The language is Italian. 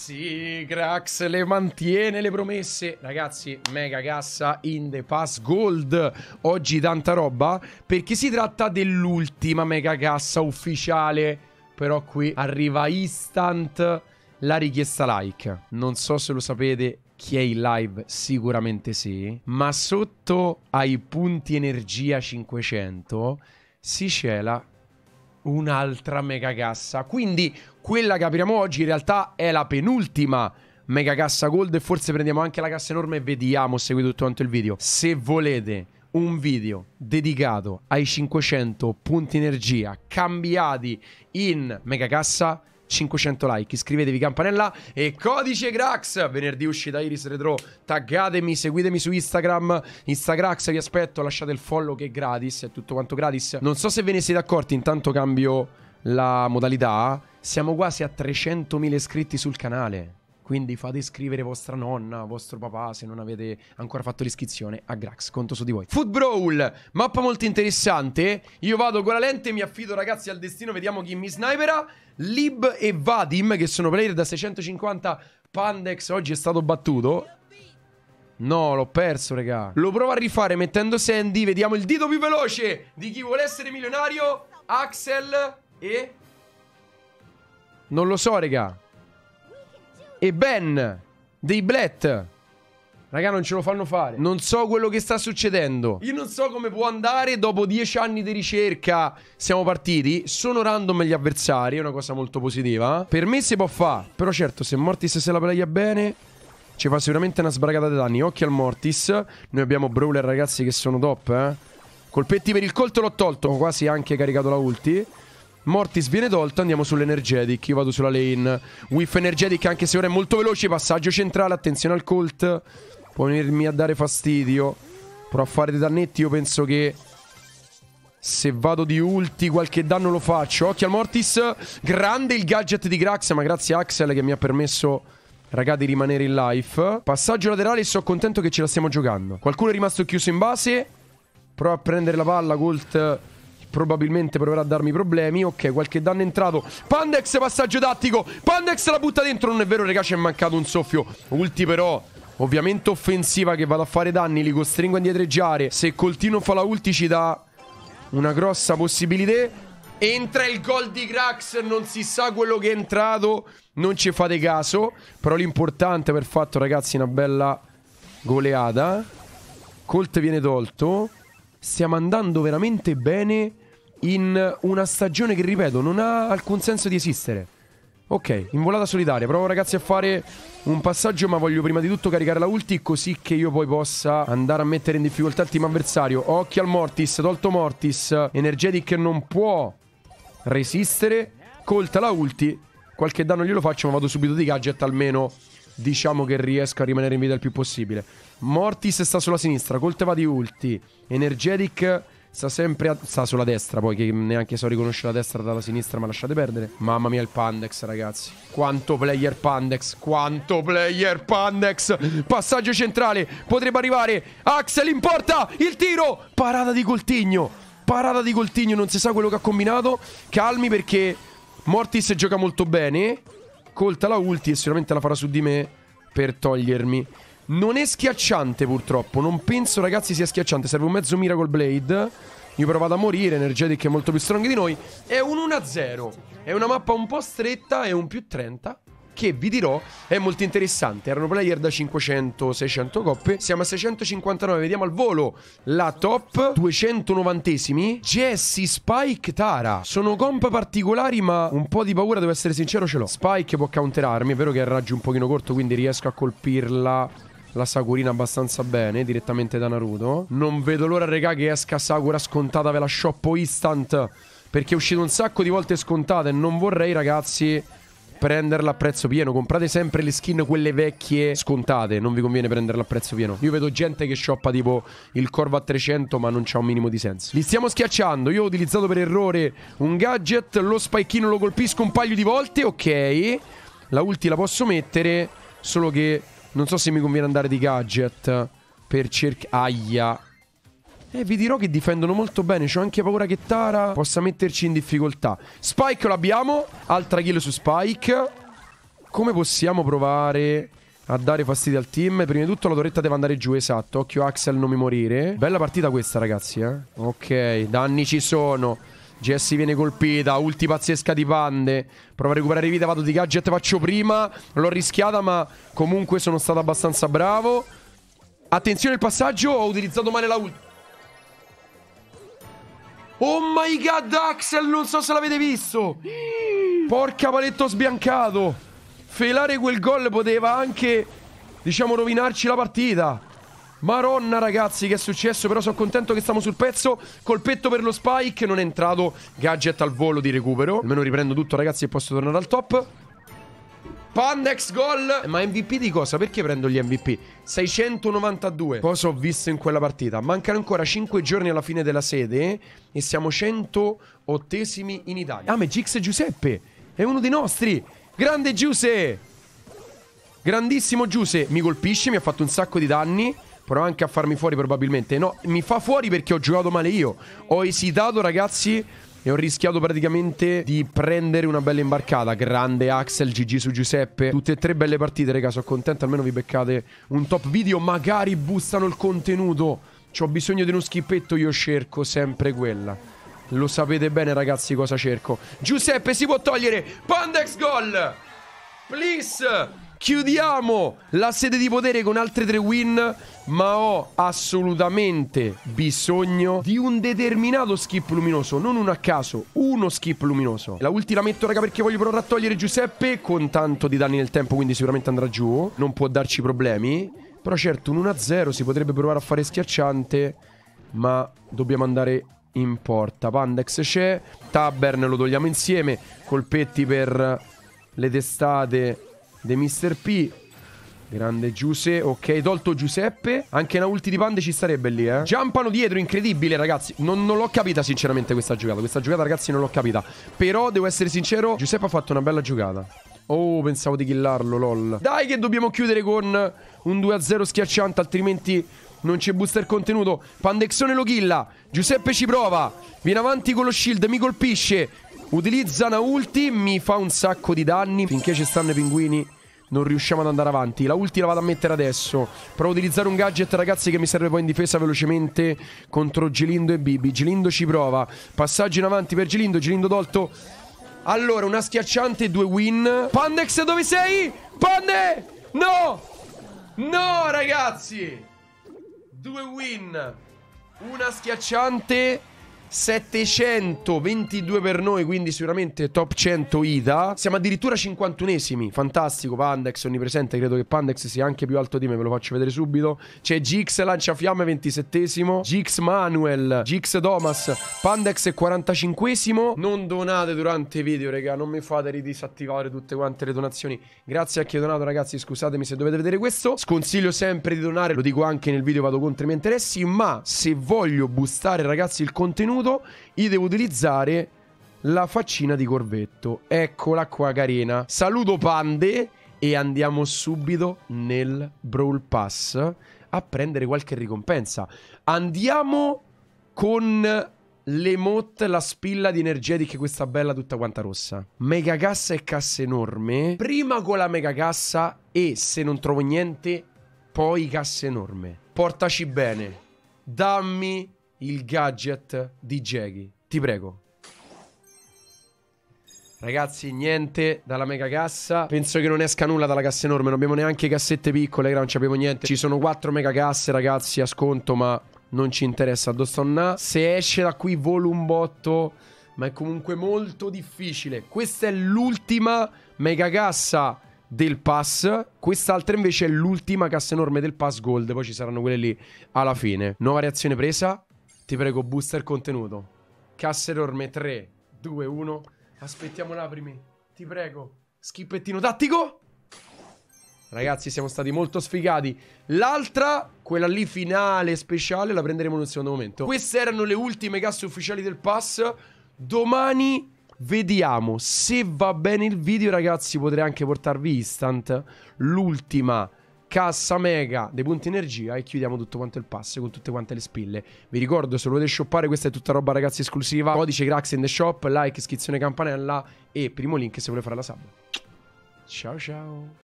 Sì, Grax le mantiene le promesse. Ragazzi, mega cassa in the pass gold. Oggi tanta roba perché si tratta dell'ultima mega cassa ufficiale. Però qui arriva instant la richiesta like. Non so se lo sapete chi è in live, sicuramente sì. Ma sotto ai punti energia 500 si cela un'altra mega cassa. Quindi quella che apriamo oggi in realtà è la penultima mega cassa gold e forse prendiamo anche la cassa enorme e vediamo, se seguite tutto quanto il video. Se volete un video dedicato ai 500 punti energia cambiati in mega cassa, 500 like, iscrivetevi campanella e codice Grax, venerdì uscita Iris Retro, taggatemi, seguitemi su Instagram, Instagrax vi aspetto, lasciate il follow che è gratis, è tutto quanto gratis. Non so se ve ne siete accorti, intanto cambio la modalità siamo quasi a 300.000 iscritti sul canale. Quindi fate iscrivere vostra nonna, vostro papà, se non avete ancora fatto l'iscrizione, a Grax, conto su di voi. Food Brawl, mappa molto interessante. Io vado con la lente, mi affido ragazzi al destino, vediamo chi mi sniperà. Lib e Vadim, che sono player da 650 Pandex, oggi è stato battuto. No, l'ho perso, regà. Lo provo a rifare mettendo Sandy, vediamo il dito più veloce di chi vuole essere milionario, Axel e... Non lo so, raga. E Ben dei Blatt. Raga, non ce lo fanno fare. Non so quello che sta succedendo. Io non so come può andare dopo dieci anni di ricerca. Siamo partiti. Sono random gli avversari. È una cosa molto positiva. Per me si può fare. Però certo, se Mortis se la pleglia bene... Ci fa sicuramente una sbragata di danni. Occhio al Mortis. Noi abbiamo Brawler, ragazzi, che sono top, eh. Colpetti per il colto l'ho tolto. Ho Quasi anche caricato la ulti. Mortis viene tolto, andiamo sull'Energetic. Io vado sulla lane. Whiff Energetic, anche se ora è molto veloce. Passaggio centrale, attenzione al Colt. Può venirmi a dare fastidio. Però a fare dei dannetti io penso che... Se vado di ulti qualche danno lo faccio. Occhio al Mortis. Grande il gadget di Grax, ma grazie a Axel che mi ha permesso... Raga di rimanere in life Passaggio laterale e sono contento che ce la stiamo giocando Qualcuno è rimasto chiuso in base Prova a prendere la palla Colt probabilmente proverà a darmi problemi. Ok, qualche danno è entrato. Pandex, passaggio tattico. Pandex la butta dentro. Non è vero, raga, ci è mancato un soffio. Ulti però. Ovviamente offensiva che vado a fare danni, li costringo a indietreggiare. Se Coltino fa la ulti ci dà una grossa possibilità. Entra il gol di Grax, non si sa quello che è entrato, non ci fate caso. Però l'importante per fatto, ragazzi, una bella goleata. Colt viene tolto. Stiamo andando veramente bene in una stagione che, ripeto, non ha alcun senso di esistere. Ok, in volata solitaria, provo ragazzi a fare un passaggio ma voglio prima di tutto caricare la ulti così che io poi possa andare a mettere in difficoltà il team avversario. Occhio al Mortis, tolto Mortis, Energetic non può resistere, colta la ulti, qualche danno glielo faccio ma vado subito di gadget almeno diciamo che riesco a rimanere in vita il più possibile. Mortis sta sulla sinistra, va di ulti, Energetic Sta sempre a, sta sulla destra, poi che neanche so riconoscere la destra dalla sinistra, ma lasciate perdere. Mamma mia, il Pandex, ragazzi. Quanto player Pandex, quanto player Pandex. Passaggio centrale, potrebbe arrivare. Axel in porta, il tiro, parata di Coltigno. Parata di Coltigno, non si sa quello che ha combinato. Calmi perché Mortis gioca molto bene. Colta la ulti e sicuramente la farà su di me per togliermi non è schiacciante purtroppo, non penso ragazzi sia schiacciante, serve un mezzo Miracle Blade. Io provato a morire, Energetic è molto più strong di noi. È un 1-0, è una mappa un po' stretta, è un più 30 che vi dirò è molto interessante. Erano player da 500-600 coppe. Siamo a 659. Vediamo al volo la top 290esimi. Jesse, Spike, Tara. Sono comp particolari, ma un po' di paura, devo essere sincero, ce l'ho. Spike può counterarmi. È vero che ha il raggio un pochino corto, quindi riesco a colpirla la Sakurina abbastanza bene direttamente da Naruto. Non vedo l'ora, regà, che esca Sakura scontata, ve la shoppo instant. Perché è uscito un sacco di volte scontata e non vorrei, ragazzi, prenderla a prezzo pieno. Comprate sempre le skin, quelle vecchie scontate. Non vi conviene prenderla a prezzo pieno. Io vedo gente che shoppa tipo il corvo a 300, ma non c'ha un minimo di senso. Li stiamo schiacciando. Io ho utilizzato per errore un gadget. Lo spikino lo colpisco un paio di volte. Ok. La ulti la posso mettere. Solo che non so se mi conviene andare di gadget per cercare... Aia. E eh, vi dirò che difendono molto bene. C'ho anche paura che Tara possa metterci in difficoltà. Spike l'abbiamo. Altra kill su Spike. Come possiamo provare a dare fastidio al team? Prima di tutto la torretta deve andare giù, esatto. Occhio Axel, non mi morire. Bella partita questa, ragazzi, eh. Ok, danni ci sono. Jesse viene colpita, ulti pazzesca di Pande. Prova a recuperare vita, vado di gadget, faccio prima. L'ho rischiata, ma comunque sono stato abbastanza bravo. Attenzione il passaggio, ho utilizzato male la ult. Oh my god, Axel, non so se l'avete visto. Porca paletto sbiancato. Felare quel gol poteva anche, diciamo, rovinarci la partita. Maronna ragazzi che è successo però sono contento che stiamo sul pezzo Colpetto per lo spike Non è entrato gadget al volo di recupero Almeno riprendo tutto ragazzi e posso tornare al top Pandex gol Ma MVP di cosa? Perché prendo gli MVP? 692 Cosa ho visto in quella partita? Mancano ancora 5 giorni alla fine della sede E siamo 108esimi in Italia Ah ma Gix Giuseppe È uno dei nostri Grande Giuse Grandissimo Giuse Mi colpisce, mi ha fatto un sacco di danni prova anche a farmi fuori probabilmente. No, mi fa fuori perché ho giocato male io. Ho esitato, ragazzi. E ho rischiato praticamente di prendere una bella imbarcata. Grande Axel, GG su Giuseppe. Tutte e tre belle partite, raga. Sono contento. Almeno vi beccate un top video. Magari bustano il contenuto. C ho bisogno di uno schippetto. Io cerco sempre quella. Lo sapete bene, ragazzi, cosa cerco. Giuseppe si può togliere. Pandex gol. Please. Chiudiamo la sede di potere con altre tre win, ma ho assolutamente bisogno di un determinato skip luminoso, non un a caso, uno skip luminoso. La ulti la metto, raga, perché voglio provare a togliere Giuseppe con tanto di danni nel tempo, quindi sicuramente andrà giù, non può darci problemi. Però certo, un 1-0 si potrebbe provare a fare schiacciante, ma dobbiamo andare in porta. Pandex c'è, Tabern lo togliamo insieme, colpetti per le testate De Mr. P. Grande Giuseppe. ok, tolto Giuseppe. Anche una ulti di Pande ci starebbe lì, eh. Giampano dietro, incredibile, ragazzi. Non, non l'ho capita, sinceramente, questa giocata. Questa giocata, ragazzi, non l'ho capita. Però, devo essere sincero, Giuseppe ha fatto una bella giocata. Oh, pensavo di killarlo, lol. Dai che dobbiamo chiudere con un 2-0 schiacciante, altrimenti non c'è booster contenuto. Pandexone lo killa. Giuseppe ci prova. Viene avanti con lo shield, mi colpisce. Utilizza una ulti, mi fa un sacco di danni. Finché ci stanno i pinguini non riusciamo ad andare avanti. La ulti la vado a mettere adesso. Provo a utilizzare un gadget, ragazzi, che mi serve poi in difesa velocemente contro Gilindo e Bibi. Gilindo ci prova. Passaggio in avanti per Gilindo. Gilindo tolto. Allora, una schiacciante e due win. Pandex, dove sei? Pande! No! No, ragazzi! Due win. Una schiacciante 722 per noi, quindi sicuramente top 100 Ida. Siamo addirittura 51esimi, fantastico. Pandex onnipresente, credo che Pandex sia anche più alto di me, ve lo faccio vedere subito. C'è Gix Lanciafiamme 27esimo, Gix Manuel, Gix Domas, Pandex è 45esimo. Non donate durante i video, raga, non mi fate ridisattivare tutte quante le donazioni. Grazie a chi ha donato, ragazzi, scusatemi se dovete vedere questo. Sconsiglio sempre di donare, lo dico anche nel video, vado contro i miei interessi, ma se voglio boostare, ragazzi, il contenuto minuto io devo utilizzare la faccina di Corvetto. Eccola qua, carina. Saluto Pande e andiamo subito nel Brawl Pass a prendere qualche ricompensa. Andiamo con l'emote, la spilla di energetic, questa bella tutta quanta rossa. Mega cassa e cassa enorme. Prima con la mega cassa e se non trovo niente, poi cassa enorme. Portaci bene. Dammi il gadget di Jackie. Ti prego. Ragazzi, niente dalla mega cassa. Penso che non esca nulla dalla cassa enorme. Non abbiamo neanche cassette piccole, non ci abbiamo niente. Ci sono quattro mega casse, ragazzi, a sconto, ma non ci interessa. Dostonna. Se esce da qui botto. ma è comunque molto difficile. Questa è l'ultima mega cassa del pass. Quest'altra invece è l'ultima cassa enorme del pass gold. Poi ci saranno quelle lì alla fine. Nuova reazione presa. Ti prego, busta il contenuto. Casserorme 3, 2, 1. Aspettiamo l'aprimi. Ti prego. Schippettino tattico. Ragazzi, siamo stati molto sfigati. L'altra, quella lì finale speciale, la prenderemo in un secondo momento. Queste erano le ultime casse ufficiali del pass. Domani vediamo se va bene il video, ragazzi. Potrei anche portarvi instant l'ultima cassa mega dei punti energia e chiudiamo tutto quanto il pass con tutte quante le spille. Vi ricordo, se volete shoppare, questa è tutta roba ragazzi esclusiva. Codice Grax in the shop, like, iscrizione campanella e primo link se volete fare la sub. Ciao ciao.